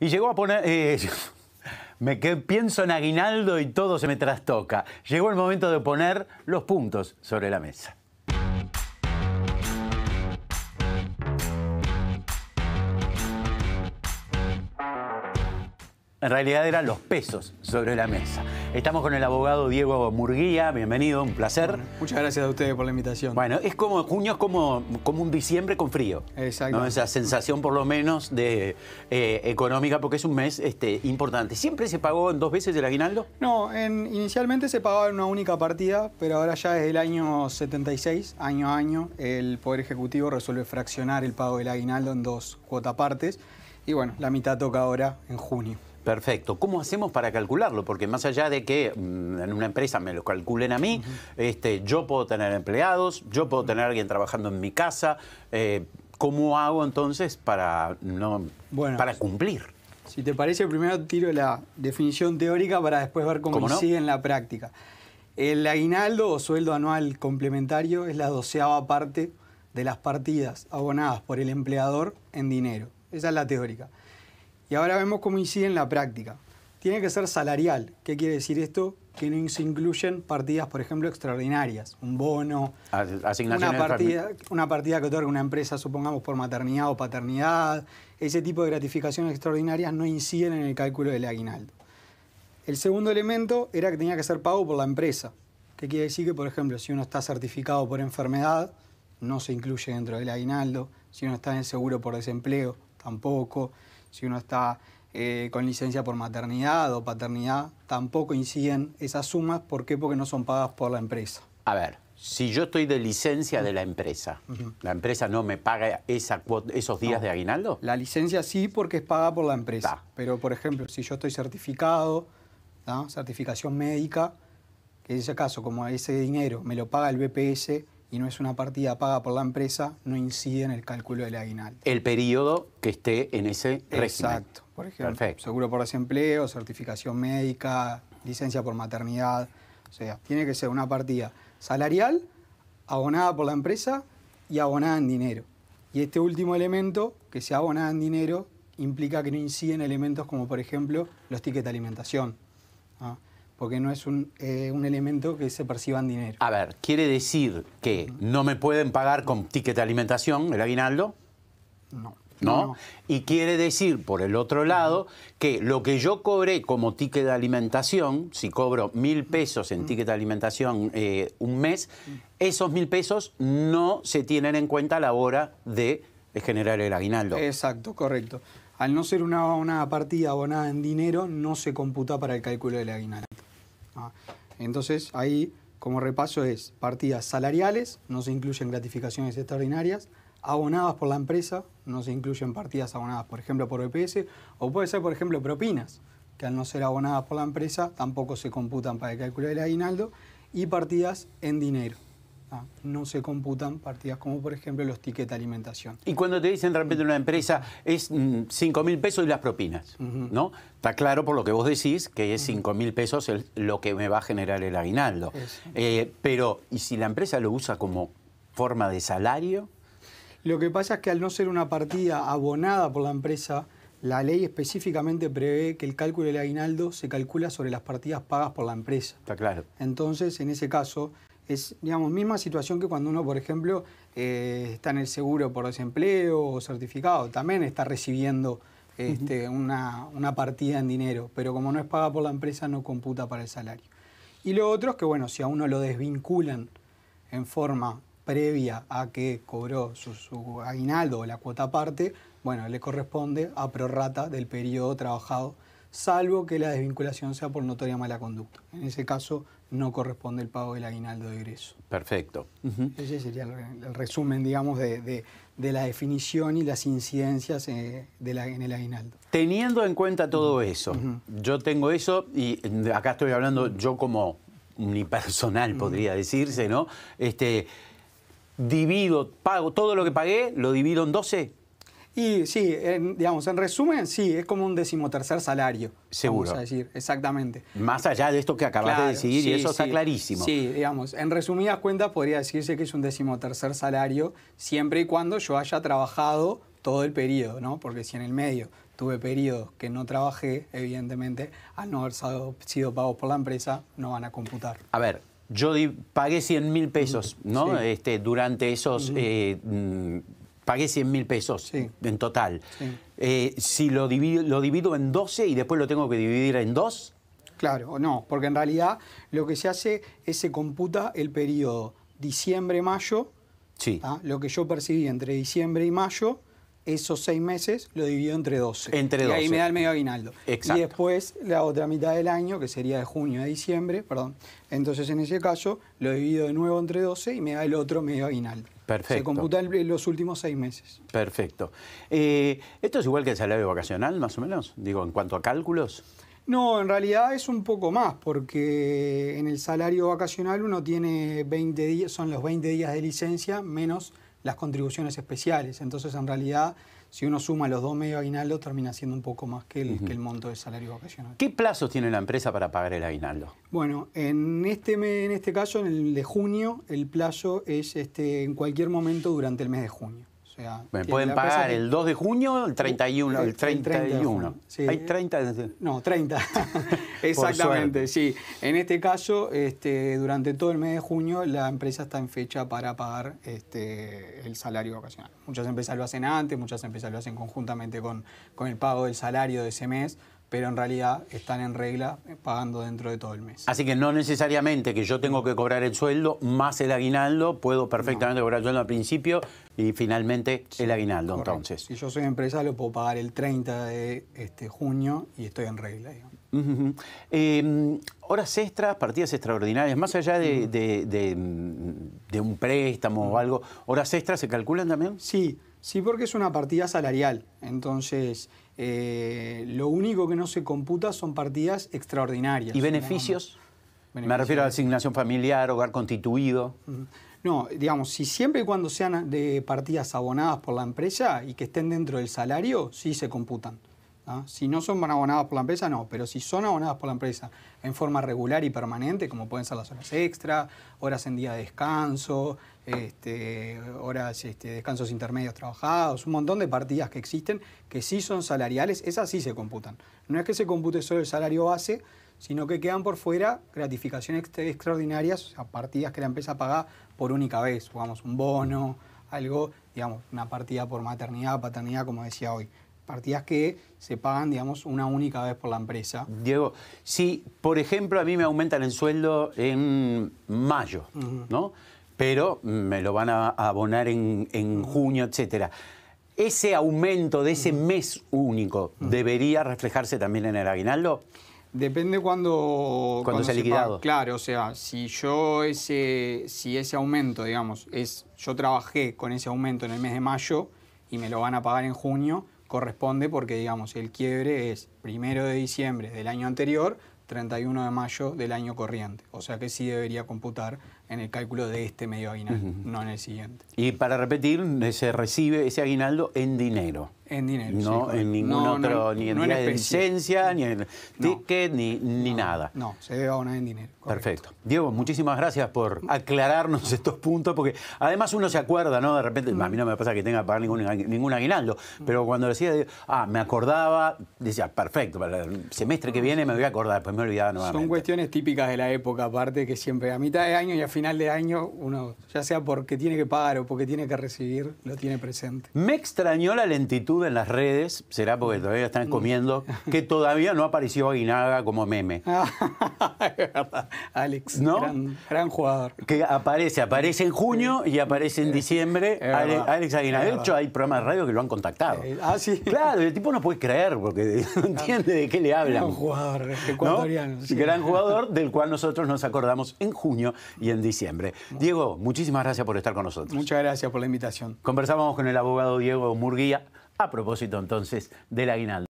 Y llegó a poner... Eh, pienso en aguinaldo y todo se me trastoca. Llegó el momento de poner los puntos sobre la mesa. En realidad eran los pesos sobre la mesa. Estamos con el abogado Diego Murguía, bienvenido, un placer. muchas gracias a ustedes por la invitación. Bueno, es como, junio es como, como un diciembre con frío. Exacto. Esa sensación por lo menos de eh, económica, porque es un mes este, importante. ¿Siempre se pagó en dos veces el aguinaldo? No, inicialmente se pagaba en una única partida, pero ahora ya desde el año 76, año a año, el Poder Ejecutivo resuelve fraccionar el pago del aguinaldo en dos cuotas partes. Y bueno, la mitad toca ahora en junio. Perfecto. ¿Cómo hacemos para calcularlo? Porque más allá de que mm, en una empresa me lo calculen a mí, este, yo puedo tener empleados, yo puedo tener alguien trabajando en mi casa. Eh, ¿Cómo hago entonces para, no, para cumplir? Si te parece, primero tiro la definición teórica para después ver cómo, sigue en la práctica. El aguinaldo o sueldo anual complementario es la doceava parte de las partidas abonadas por el empleador en dinero. Esa es la teórica. Y ahora vemos cómo incide en la práctica. Tiene que ser salarial. ¿Qué quiere decir esto? Que no se incluyen partidas, por ejemplo, extraordinarias. Un bono, una, partida, una partida que otorga una empresa, supongamos, por maternidad o paternidad. Ese tipo de gratificaciones extraordinarias no inciden en el cálculo del aguinaldo. El segundo elemento era que tenía que ser pago por la empresa. ¿Qué quiere decir que, por ejemplo, si uno está certificado por enfermedad, no se incluye dentro del aguinaldo. Si uno está en seguro por desempleo, tampoco si uno está eh, con licencia por maternidad o paternidad, tampoco inciden esas sumas. ¿Por qué? Porque no son pagas por la empresa. A ver, si yo estoy de licencia de la empresa, ¿la empresa no me paga esos días de aguinaldo? La licencia sí porque es paga por la empresa. Pero, por ejemplo, si yo estoy certificado, certificación médica, que en ese caso, como ese dinero me lo paga el BPS, y no es una partida paga por la empresa, no incide en el cálculo del aguinal. El periodo que esté en ese Exacto. Por ejemplo, seguro por desempleo, certificación médica, licencia por maternidad. O sea, tiene que ser una partida salarial, abonada por la empresa y abonada en dinero. Y este último elemento, que sea abonada en dinero, implica que no inciden elementos como, por ejemplo, los tickets de alimentación porque no es eh, un, elemento que se perciba en dinero. A ver, ¿quiere decir que no me pueden pagar con ticket de alimentación el aguinaldo? No. ¿No? Y quiere decir, por el otro lado, que lo que yo cobré como ticket de alimentación, si cobro mil pesos en ticket de alimentación eh, un mes, esos mil pesos no se tienen en cuenta a la hora de generar el aguinaldo. Exacto, correcto. Al no ser una, una partida abonada en dinero, no se computa para el cálculo del aguinaldo. Ah, entonces, ahí, como repaso, es partidas salariales, no se incluyen gratificaciones extraordinarias, abonadas por la empresa, no se incluyen partidas abonadas, por ejemplo, por EPS o puede ser, por ejemplo, propinas, que al no ser abonadas por la empresa tampoco se computan para calcular el aguinaldo, y partidas en dinero. Ah, no se computan partidas como por ejemplo los tickets de alimentación. Y cuando te dicen de repente, una empresa es 5 mm, mil pesos y las propinas, ¿no? Está claro por lo que vos decís que es 5 mil pesos lo que me va a generar el aguinaldo. Eh, pero, ¿y si la empresa lo usa como forma de salario? Lo que pasa es que al no ser una partida abonada por la empresa, la ley específicamente prevé que el cálculo del aguinaldo se calcula sobre las partidas pagas por la empresa. Está claro. Entonces, en ese caso, es, digamos, misma situación que cuando uno, por ejemplo, eh, está en el seguro por desempleo o certificado, también está recibiendo este, una, partida en dinero, pero como no es paga por la empresa, no computa para el salario. Y lo otro es que, bueno, si a uno lo desvinculan en forma previa a que cobró su, su aguinaldo o la cuota aparte, bueno, le corresponde a prorrata del periodo trabajado, salvo que la desvinculación sea por notoria mala conducta. En ese caso, no corresponde el pago del aguinaldo de egreso. Perfecto. Ese sería el, resumen, digamos, de, la definición y las incidencias eh, de la, en el aguinaldo. Teniendo en cuenta todo eso, yo tengo eso y acá estoy hablando yo como unipersonal, podría decirse, ¿no? Este, divido, pago todo lo que pagué, lo divido en 12. Y sí, digamos, en resumen, sí, es como un decimotercer salario. Seguro. Vamos a decir, exactamente. Más allá de esto que acabas de decidir, y eso está clarísimo. Sí, digamos, en resumidas cuentas podría decirse que es un decimotercer salario siempre y cuando yo haya trabajado todo el periodo, ¿no? Porque si en el medio tuve periodos que no trabajé, evidentemente, al no haber sido pagos por la empresa, no van a computar. A ver, yo pagué 100 mil pesos, ¿no? Este, durante esos pagué 100 mil pesos en total. Eh, si lo divido, lo divido en 12 y después lo tengo que dividir en dos Claro, no, porque en realidad lo que se hace es se computa el periodo diciembre-mayo, sí. ¿ah? lo que yo percibí entre diciembre y mayo, esos seis meses lo divido entre 12. Entre 12. Y me da el medio aguinaldo. Y después la otra mitad del año, que sería de junio a diciembre, perdón. Entonces en ese caso lo divido de nuevo entre 12 y me da el otro medio aguinaldo. Perfecto. Se computa los últimos seis meses. Perfecto. Eh, ¿Esto es igual que el salario vacacional, más o menos? Digo, en cuanto a cálculos. No, en realidad es un poco más, porque en el salario vacacional uno tiene 20 días, son los 20 días de licencia menos las contribuciones especiales. Entonces, en realidad, si uno suma los dos medios aguinaldo, termina siendo un poco más que el, que el monto de salario vacacional. ¿Qué plazos tiene la empresa para pagar el aguinaldo? Bueno, en este, en este caso, en el de junio, el plazo es este, en cualquier momento durante el mes de junio pueden pagar el 2 de junio, el 31, el 31. Sí. Hay 30. No, 30. Exactamente, sí. En este caso, este, durante todo el mes de junio la empresa está en fecha para pagar este, el salario ocasional. Muchas empresas lo hacen antes, muchas empresas lo hacen conjuntamente con, con el pago del salario de ese mes pero en realidad están en regla eh, pagando dentro de todo el mes. Así que no necesariamente que yo tengo que cobrar el sueldo más el aguinaldo, puedo perfectamente cobrar el sueldo al principio y finalmente el aguinaldo entonces. Si yo soy empresa lo puedo pagar el 30 de este, junio y estoy en regla. Em, horas extras, partidas extraordinarias, más allá de, mm. un préstamo o mm. algo, horas extras se calculan también? Sí, sí porque es una partida salarial, entonces... Eh, lo único que no se computa son partidas extraordinarias. ¿Y beneficios? Me refiero a asignación familiar, hogar constituido. No, digamos, si siempre y cuando sean de partidas abonadas por la empresa y que estén dentro del salario, sí se computan. Si no son abonadas por la empresa, no, pero si son abonadas por la empresa en forma regular y permanente, como pueden ser las horas extra, horas en día de descanso, este, horas este, de descansos intermedios trabajados, un montón de partidas que existen que sí son salariales, esas sí se computan. No es que se compute solo el salario base, sino que quedan por fuera gratificaciones extraordinarias, o sea, partidas que la empresa paga por única vez, digamos, un bono, algo, digamos, una partida por maternidad, paternidad, como decía hoy partidas que se pagan, digamos, una única vez por la empresa. Diego, si, por ejemplo, a mí me aumentan el sueldo en mayo, ¿no? Pero me lo van a abonar en, junio, etcétera. ¿Ese aumento de ese mes único debería reflejarse también en el aguinaldo? Depende cuando, cuando, se ha liquidado. Claro, o sea, si yo ese, si ese aumento, digamos, es, yo trabajé con ese aumento en el mes de mayo y me lo van a pagar en junio, corresponde porque, digamos, el quiebre es primero de diciembre del año anterior, 31 de mayo del año corriente. O sea que sí debería computar en el cálculo de este medio aguinaldo, no en el siguiente. Y para repetir, se recibe ese aguinaldo en dinero. En dinero. No en ningún otro, ni en, no licencia, ni en ticket, ni, nada. No, se debe una en dinero. Perfecto. Diego, muchísimas gracias por aclararnos estos puntos, porque además uno se acuerda, ¿no? De repente, a mí no me pasa que tenga que pagar ningún, aguinaldo, pero cuando decía, ah, me acordaba, decía, perfecto, para el semestre que ah, viene me voy a acordar, después pues me olvidaba nuevamente. Son cuestiones típicas de la época, aparte, que siempre a mitad de año y final de año uno, ya sea porque tiene que pagar o porque tiene que recibir, lo tiene presente. Me extrañó la lentitud en las redes, será porque mm. todavía están mm. comiendo, que todavía no apareció Aguinaga como meme. Alex, ¿No? gran, gran, jugador. Que aparece, aparece en junio y aparece en diciembre Alex, Aguinaga. De hecho, hay programas de radio que lo han contactado. Eh, ah, sí. Claro, el tipo no puede creer porque no entiende de qué le hablan. Gran jugador ecuatoriano. Gran jugador del cual nosotros nos acordamos en junio y en diciembre diciembre. Diego, muchísimas gracias por estar con nosotros. Muchas gracias por la invitación. Conversábamos con el abogado Diego Murguía a propósito entonces del aguinaldo.